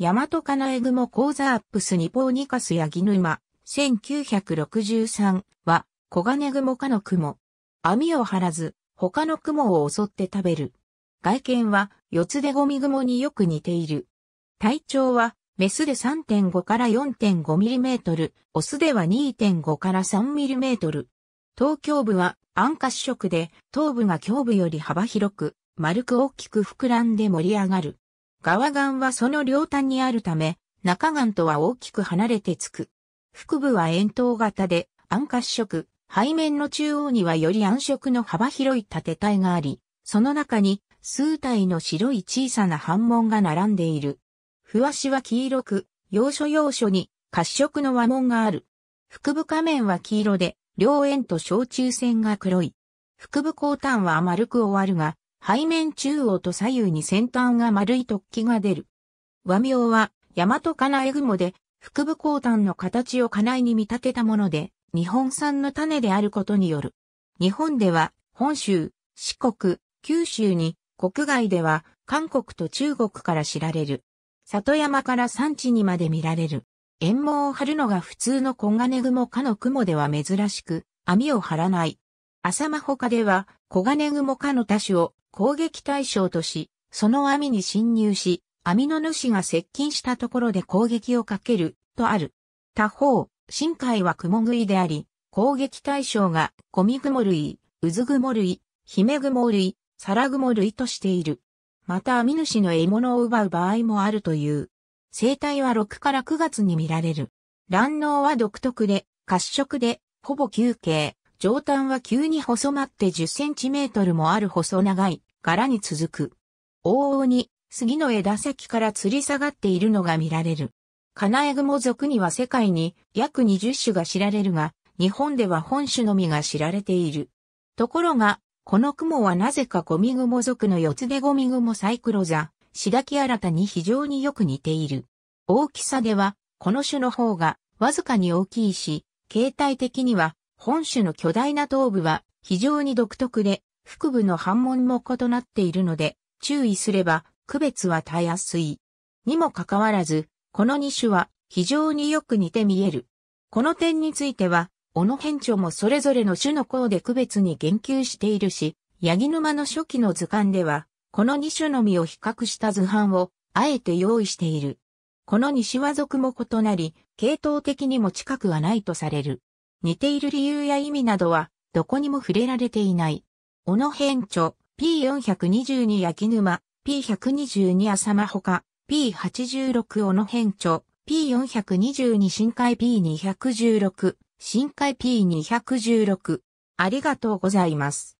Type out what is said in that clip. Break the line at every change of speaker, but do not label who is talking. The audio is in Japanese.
マトカナエグモコーザアップスニポーニカスヤギヌマ1963は、コガネグモ科の雲。網を張らず、他の雲を襲って食べる。外見は、四つでゴミ雲によく似ている。体長は、メスで3.5から4.5ミリメートル、オスでは2.5から3ミリメートル。頭胸部は暗褐色で、頭部が胸部より幅広く、丸く大きく膨らんで盛り上がる。側岸はその両端にあるため、中岸とは大きく離れてつく。腹部は円筒型で、暗褐色、背面の中央にはより暗色の幅広い縦体があり、その中に数体の白い小さな半紋が並んでいる。ふわしは黄色く、要所要所に褐色の和紋がある。腹部下面は黄色で、両円と小中線が黒い。腹部後端は丸く終わるが、背面中央と左右に先端が丸い突起が出る。和名は、大和金江雲で、腹部後端の形を金井に見立てたもので、日本産の種であることによる。日本では、本州、四国、九州に、国外では、韓国と中国から知られる。里山から山地にまで見られる。縁網を張るのが普通の黄金雲科の雲では珍しく、網を張らない。浅間他では、黄金雲科の多種を攻撃対象とし、その網に侵入し、網の主が接近したところで攻撃をかける、とある。他方、深海は雲食いであり、攻撃対象がゴミ雲類、ウズ雲類、ヒメ雲類、サラ雲類としている。また網主の獲物を奪う場合もあるという。生態は6から9月に見られる。卵脳は独特で、褐色で、ほぼ休憩。上端は急に細まって10センチメートルもある細長い柄に続く。往々に杉の枝先から吊り下がっているのが見られる。カナエグモ族には世界に約20種が知られるが、日本では本種のみが知られている。ところが、この雲はなぜかゴミ雲族の四つでゴミ雲サイクロザ、シダキ新たに非常によく似ている。大きさでは、この種の方がわずかに大きいし、形態的には本種の巨大な頭部は非常に独特で、腹部の反問も異なっているので、注意すれば区別はえやすい。にもかかわらず、この2種は非常によく似て見える。この点については、小野編庁もそれぞれの種の項で区別に言及しているし、ヤギ沼の初期の図鑑では、この2種のみを比較した図版を、あえて用意している。この西和族も異なり、系統的にも近くはないとされる。似ている理由や意味などは、どこにも触れられていない。小野編著、P422 焼沼、P122 浅間ほか、P86 小野編著、P422 深海 P216、深海 P216。ありがとうございます。